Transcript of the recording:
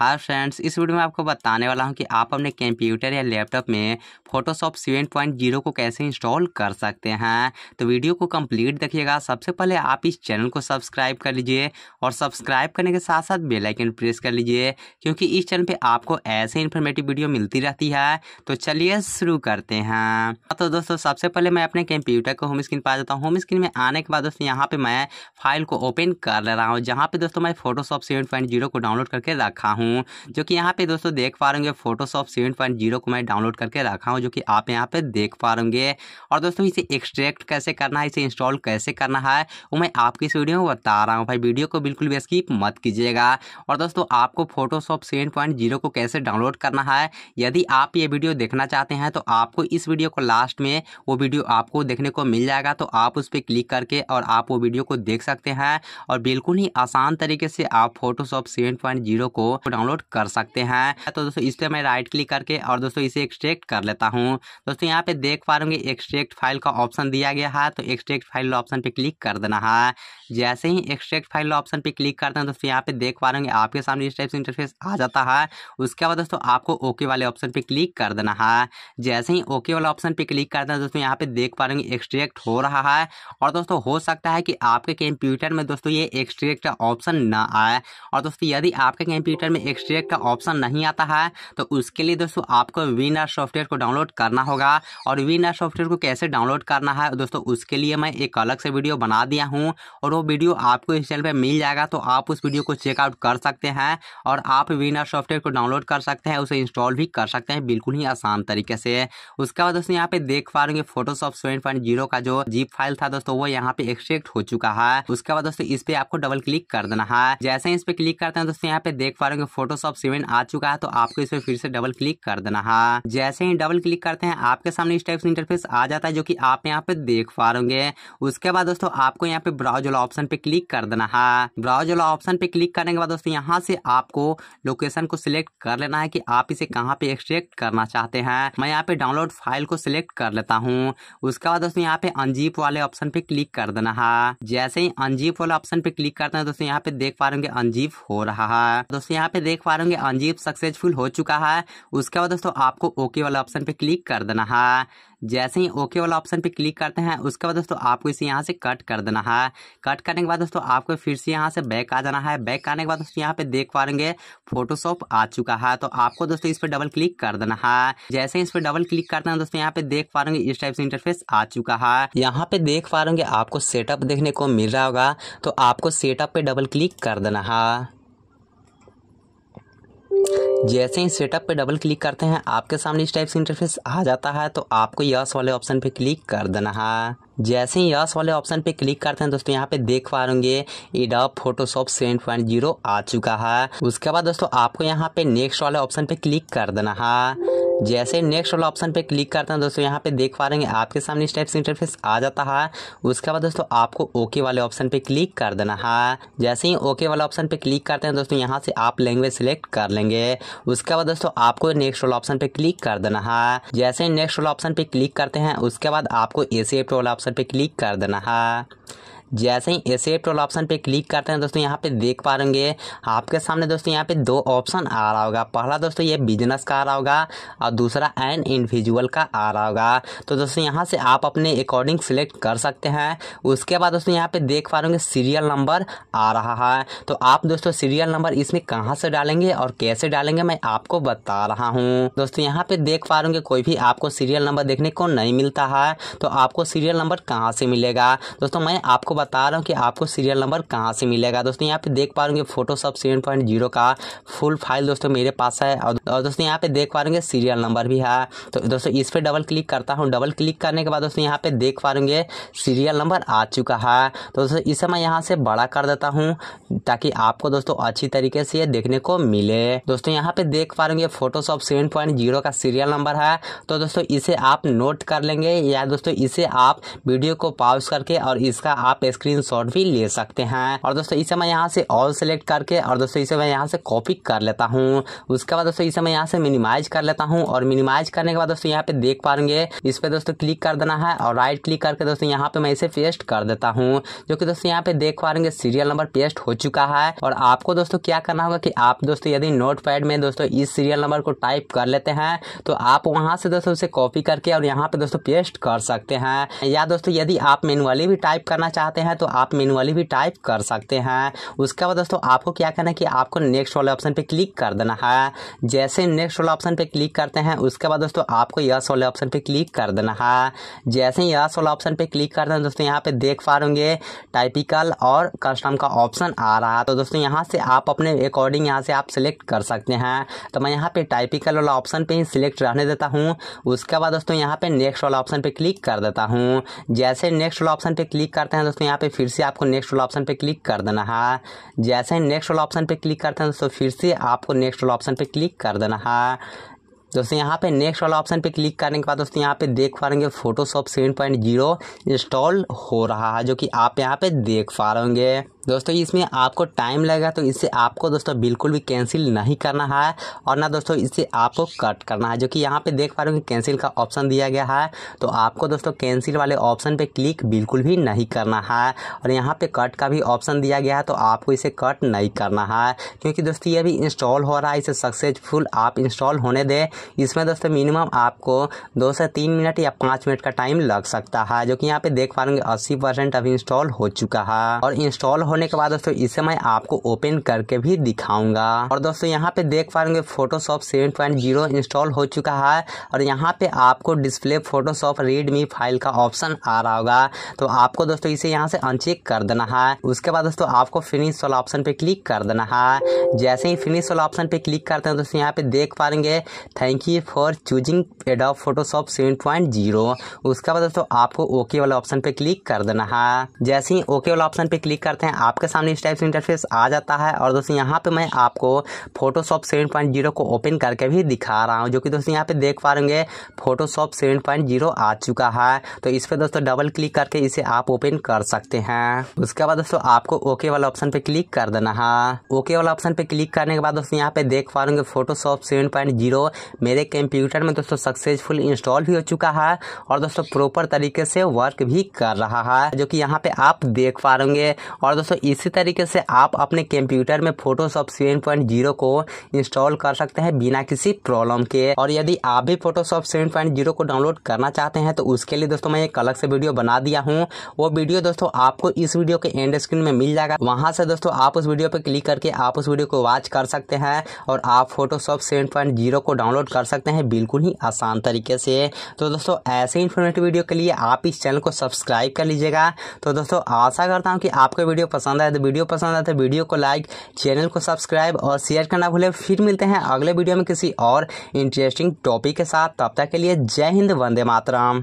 hi friends इस video में आपको बताने वाला हूं कि आप अपने कंप्यूटर या लैपटॉप में फोटोशॉप सेवन पॉइंट जीरो को कैसे इंस्टॉल कर सकते हैं तो वीडियो को कंप्लीट देखिएगा सबसे पहले आप इस चैनल को सब्सक्राइब कर लीजिए और सब्सक्राइब करने के साथ साथ बेल आइकन प्रेस कर लीजिए क्योंकि इस चैनल पे आपको ऐसे इन्फॉर्मेटिव वीडियो मिलती रहती है तो चलिए शुरू करते हैं तो दोस्तों सबसे पहले मैं अपने कंप्यूटर को होम स्क्रीन पर आ जाता हूँ होम स्क्रीन में आने के बाद दोस्तों यहाँ पर मैं फाइल को ओपन कर रहा हूँ जहाँ पर दोस्तों मैं फोटोशॉप सेवन को डाउनलोड करके रखा हूँ हूँ जो कि यहाँ पे दोस्तों देख पा रहे फोटोशॉप सेवन पॉइंट जीरो को मैं डाउनलोड करके रखा हूँ जो कि आप यहाँ पे देख पा रहे और दोस्तों इसे एक्सट्रैक्ट कैसे करना है इसे इंस्टॉल कैसे करना है वो मैं आपकी इस वीडियो में बता रहा हूँ भाई वीडियो को बिल्कुल भी स्कीप मत कीजिएगा और दोस्तों आपको फोटोशॉप सेवन पॉइंट जीरो को कैसे डाउनलोड करना है यदि आप ये वीडियो देखना चाहते हैं तो आपको इस वीडियो को लास्ट में वो वीडियो आपको देखने को मिल जाएगा तो आप उस पर क्लिक करके और आप वो वीडियो को देख सकते हैं और बिल्कुल ही आसान तरीके से आप फोटोशॉप सेवन पॉइंट जीरो को डाउनलोड कर सकते हैं तो दोस्तों इस पर मैं राइट क्लिक करके और दोस्तों इसे एक्सट्रैक्ट कर लेता हूँ दोस्तों यहाँ पे देख पा रूंगे एक्सट्रैक्ट फाइल का ऑप्शन दिया गया है तो एक्सट्रैक्ट फाइल ऑप्शन पे क्लिक कर देना है जैसे ही एक्सट्रैक्ट फाइल ऑप्शन पे क्लिक करते हैं दोस्तों यहाँ पे देख पा रहे आपके सामने इस टाइप से इंटरफेस आ जाता है उसके बाद दोस्तों आपको ओके वाले ऑप्शन पे क्लिक कर देना है जैसे ही ओके वाले ऑप्शन पे क्लिक करते हैं दोस्तों यहाँ पे देख पा रहे एक्सट्रैक्ट हो रहा है और दोस्तों हो सकता है कि आपके कंप्यूटर में दोस्तों ये एक्सट्रैक्ट का ऑप्शन ना आए और दोस्तों यदि आपके कंप्यूटर में एक्सट्रैक्ट का ऑप्शन नहीं आता है तो उसके लिए दोस्तों आपको विनर सॉफ्टवेयर को डाउनलोड करना होगा और विनर सॉफ्टवेयर को कैसे डाउनलोड करना है दोस्तों उसके लिए मैं एक अलग से वीडियो बना दिया हूँ और वो वीडियो आपको इस चैनल पर मिल जाएगा तो आप उस वीडियो को चेकआउट कर सकते हैं और आप विनर सॉफ्टवेयर को डाउनलोड कर सकते हैं उसे इंस्टॉल भी कर सकते हैं बिल्कुल ही आसान तरीके से उसके बाद दोस्तों यहाँ पे देख पा रहे फोटोशॉप सेवन पॉइंट जीरो का जो जीप फाइल था दोस्तों वो यहाँ पे एक्सट्रेक्ट हो चुका है उसके बाद दोस्तों इस पे आपको डबल क्लिक कर देना है जैसे इस पे क्लिक करते हैं दोस्तों यहाँ पे देख पा रहे फोटोशॉप सेवन आ चुका है तो आपको इस पर फिर से डबल क्लिक कर देना है हाँ, जैसे ही डबल क्लिक करते हैं आपके सामने इस टाइप से इंटरफेस आ जाता है जो कि आप यहाँ पे देख पा रहे उसके बाद दोस्तों आपको यहाँ पे ब्राउज वाला ऑप्शन पे क्लिक कर देना है हाँ, ब्राउज वाला ऑप्शन पे क्लिक करने के बाद दोस्तों यहाँ से आपको लोकेशन को सिलेक्ट कर लेना है की आप इसे कहाँ पे एक्सट्रेक्ट करना चाहते हैं मैं यहाँ पे डाउनलोड फाइल को सिलेक्ट कर लेता हूँ उसके बाद दोस्तों यहाँ पे अनजीप वाले ऑप्शन पे क्लिक कर देना है हाँ, जैसे ही अनजीप वाले ऑप्शन पे क्लिक करते हैं दोस्तों यहाँ पे देख पा रहे अंजीप अनजीप हो रहा है दोस्तों यहाँ पे पे देख पा रहे होंगे अंजीप हाँ सक्सेसफुल हो चुका है उसके बाद दोस्तों आपको ओके वाला ऑप्शन पे क्लिक कर देना है जैसे ही ओके वाला ऑप्शन पे क्लिक करते हैं उसके बाद दोस्तों आपको इसे यहाँ से कट कर देना है कट करने के बाद दोस्तों आपको फिर से यहाँ से बैक आ जाना है बैक आने के बाद दोस्तों यहाँ पे देख पा रहे फोटोशॉप आ चुका है तो आपको दोस्तों इस पर डबल क्लिक कर देना है जैसे ही इस पर डबल क्लिक करते हैं दोस्तों यहाँ पे देख पा रहे इस टाइप से इंटरफेस आ चुका है यहाँ पे देख पा रहे आपको सेटअप देखने को मिल रहा होगा तो आपको सेटअप पे डबल क्लिक कर देना है जैसे ही सेटअप पे डबल क्लिक करते हैं आपके सामने इस टाइप से इंटरफेस आ जाता है तो आपको यस वाले ऑप्शन पे क्लिक कर देना है जैसे ही यस वाले ऑप्शन पे क्लिक करते हैं दोस्तों यहाँ पे देख पा रूंगे Adobe Photoshop seven point zero आ चुका है उसके बाद दोस्तों आपको यहाँ पे नेक्स्ट वाले ऑप्शन पे क्लिक कर देना है जैसे नेक्स्ट वाला ऑप्शन पे क्लिक करते हैं दोस्तों यहाँ पे देख पा रहे हैं आपके सामने इस टाइप से इंटरफेस आ जाता है उसके बाद दोस्तों आपको ओके वाले ऑप्शन पे क्लिक कर देना है जैसे ही ओके वाले ऑप्शन पे क्लिक करते हैं दोस्तों यहाँ से आप लैंग्वेज सिलेक्ट कर लेंगे उसके बाद दोस्तों आपको नेक्स्ट वाला ऑप्शन पे क्लिक कर देना है जैसे ही नेक्स्ट वाला ऑप्शन पे क्लिक करते हैं उसके बाद आपको ए सी वाला ऑप्शन पे क्लिक कर देना है जैसे ही एसेट वाला ऑप्शन पे क्लिक करते हैं दोस्तों यहाँ पे देख पा रहेंगे आपके सामने दोस्तों यहाँ पे दो ऑप्शन आ रहा होगा पहला दोस्तों ये बिजनेस का आ रहा होगा और दूसरा एन इंडिविजुअल का आ रहा होगा तो दोस्तों यहाँ से आप अपने अकॉर्डिंग सिलेक्ट कर सकते हैं उसके बाद दोस्तों यहाँ पे देख पा रहे सीरियल नंबर आ रहा है तो आप दोस्तों सीरियल नंबर इसमें कहाँ से डालेंगे और कैसे डालेंगे मैं आपको बता रहा हूँ दोस्तों यहाँ पे देख पा रहे कोई भी आपको सीरियल नंबर देखने को नहीं मिलता है तो आपको सीरियल नंबर कहाँ से मिलेगा दोस्तों मैं आपको बता रहा हूँ कि आपको सीरियल नंबर कहाँ से मिलेगा दोस्तों यहाँ पे देख पा रहे फोटोशॉप सेवन पॉइंट जीरो का फुल फाइल दोस्तों मेरे पास है और दोस्तों यहाँ पे देख पा रहे सीरियल नंबर भी है तो दोस्तों इस पर डबल क्लिक करता हूँ डबल क्लिक करने के बाद दोस्तों यहाँ पे देख पा रहे सीरियल नंबर आ चुका है तो दोस्तों इसे मैं यहाँ से बड़ा कर देता हूँ ताकि आपको दोस्तों अच्छी तरीके से ये देखने को मिले दोस्तों यहाँ पे देख पा रहे फोटोशॉप सेवन पॉइंट जीरो का सीरियल नंबर है तो दोस्तों इसे आप नोट कर लेंगे या दोस्तों इसे आप वीडियो को पॉज करके और इसका आप का स्क्रीन भी ले सकते हैं और दोस्तों इसे मैं यहाँ से ऑल सेलेक्ट करके और दोस्तों इसे मैं यहाँ से कॉपी कर लेता हूँ उसके बाद दोस्तों इसे मैं यहाँ से मिनिमाइज कर लेता हूँ और मिनिमाइज करने के बाद दोस्तों यहाँ पे देख पाएंगे इस पर दोस्तों क्लिक कर देना है और राइट क्लिक करके दोस्तों यहाँ पे मैं इसे पेस्ट कर देता हूँ जो कि दोस्तों यहाँ पे देख पाएंगे सीरियल नंबर पेस्ट हो चुका है और आपको दोस्तों क्या करना होगा कि आप दोस्तों यदि नोट में दोस्तों इस सीरियल नंबर को टाइप कर लेते हैं तो आप वहाँ से दोस्तों उसे कॉपी करके और यहाँ पे दोस्तों पेस्ट कर सकते हैं या दोस्तों यदि आप मेनुअली भी टाइप करना चाहते चाहते हैं तो आप मेनुअली भी टाइप कर सकते हैं उसके बाद दोस्तों आपको क्या करना है कि आपको नेक्स्ट वाले ऑप्शन पर क्लिक कर देना है जैसे नेक्स्ट वाले ऑप्शन पर क्लिक करते हैं उसके बाद दोस्तों आपको यस वाले ऑप्शन पर क्लिक कर देना है जैसे ही यस वाला ऑप्शन पर क्लिक कर देना दोस्तों यहाँ पर देख पा होंगे टाइपिकल और कस्टम का ऑप्शन आ रहा है तो दोस्तों यहाँ से आप अपने अकॉर्डिंग यहाँ से आप सिलेक्ट कर सकते हैं तो मैं यहाँ पे टाइपिकल वाला ऑप्शन पे ही सिलेक्ट रहने देता हूँ उसके बाद दोस्तों यहाँ पे नेक्स्ट वाला ऑप्शन पे क्लिक कर देता हूँ जैसे नेक्स्ट वाला ऑप्शन पे क्लिक करते हैं दोस्तों यहाँ पे फिर से आपको नेक्स्ट वाला ऑप्शन पे क्लिक कर देना है हाँ, जैसे ही नेक्स्ट वाला ऑप्शन पे क्लिक करते हैं दोस्तों फिर से आपको नेक्स्ट वाला ऑप्शन पे क्लिक कर देना है हाँ, दोस्तों यहाँ पे नेक्स्ट वाला ऑप्शन पे क्लिक करने के बाद दोस्तों यहाँ पे देख पा रहे Photoshop seven point zero install हो रहा है जो कि आप यहाँ पे देख पा रहे दोस्तों इसमें आपको टाइम लगेगा तो इससे आपको दोस्तों बिल्कुल भी कैंसिल नहीं करना है और ना दोस्तों इससे आपको कट करना है जो कि यहाँ पे देख पा रहे हो कि कैंसिल का ऑप्शन दिया गया है तो आपको दोस्तों कैंसिल वाले ऑप्शन पे क्लिक बिल्कुल भी नहीं करना है और यहाँ पे कट का भी ऑप्शन दिया गया है तो आपको इसे कट नहीं करना है क्योंकि दोस्तों ये भी इंस्टॉल हो रहा है इसे सक्सेसफुल आप इंस्टॉल होने दें इसमें दोस्तों मिनिमम आपको दो से तीन मिनट या पाँच मिनट का टाइम लग सकता है जो कि यहाँ पर देख पा रहे अस्सी परसेंट अभी इंस्टॉल हो चुका है और इंस्टॉल होने के बाद दोस्तों इसे मैं आपको ओपन करके भी दिखाऊंगा और दोस्तों यहाँ पे देख पा रहे Photoshop seven point zero install हो चुका है और यहाँ पे आपको डिस्प्ले फोटोशॉप रीडमी फाइल का ऑप्शन आ रहा होगा तो आपको दोस्तों इसे यहाँ से अनचेक कर देना है उसके बाद दोस्तों आपको फिनिश वाला ऑप्शन पे क्लिक कर देना है जैसे ही फिनिश वाला ऑप्शन पे क्लिक करते हैं दोस्तों यहाँ पे देख पाएंगे thank you for choosing Adobe Photoshop seven point zero उसके बाद दोस्तों आपको ओके वाला ऑप्शन पे क्लिक कर देना है जैसे ही ओके वाला ऑप्शन पे क्लिक करते हैं आपके सामने इस टाइप से इंटरफेस आ जाता है और दोस्तों यहाँ पे मैं आपको फोटोशॉप सेवन पॉइंट जीरो को ओपन करके भी दिखा रहा हूँ जो कि दोस्तों यहाँ पे देख पा रहे फोटोशॉप सेवन पॉइंट जीरो आ चुका है तो इस पर दोस्तों डबल क्लिक करके इसे आप ओपन कर सकते हैं उसके बाद दोस्तों आपको ओके वाला ऑप्शन पे क्लिक कर देना है ओके वाला ऑप्शन पे क्लिक करने के बाद दोस्तों यहाँ पे देख पा रहे फोटोशॉप सेवन पॉइंट जीरो मेरे कंप्यूटर में दोस्तों सक्सेसफुल इंस्टॉल भी हो चुका है और दोस्तों प्रॉपर तरीके से वर्क भी कर रहा है जो कि यहाँ पे आप देख पा रहे और दोस्तों दोस्तों इसी तरीके से आप अपने कंप्यूटर में फोटोशॉप सेवन पॉइंट जीरो को इंस्टॉल कर सकते हैं बिना किसी प्रॉब्लम के और यदि आप भी फोटोशॉप सेवन पॉइंट जीरो को डाउनलोड करना चाहते हैं तो उसके लिए दोस्तों मैं एक अलग से वीडियो बना दिया हूँ वो वीडियो दोस्तों आपको इस वीडियो के एंड स्क्रीन में मिल जाएगा वहां से दोस्तों आप उस वीडियो पर क्लिक करके आप उस वीडियो को वॉच कर सकते हैं और आप फोटोशॉप सेवन पॉइंट जीरो को डाउनलोड कर सकते हैं बिल्कुल ही आसान तरीके से तो दोस्तों ऐसे इन्फॉर्मेटिव वीडियो के लिए आप इस चैनल को सब्सक्राइब कर लीजिएगा तो दोस्तों आशा करता हूँ कि आपको वीडियो पसंद आए तो वीडियो पसंद आए तो वीडियो को लाइक चैनल को सब्सक्राइब और शेयर करना भूले फिर मिलते हैं अगले वीडियो में किसी और इंटरेस्टिंग टॉपिक के साथ तब तक के लिए जय हिंद वंदे मातरम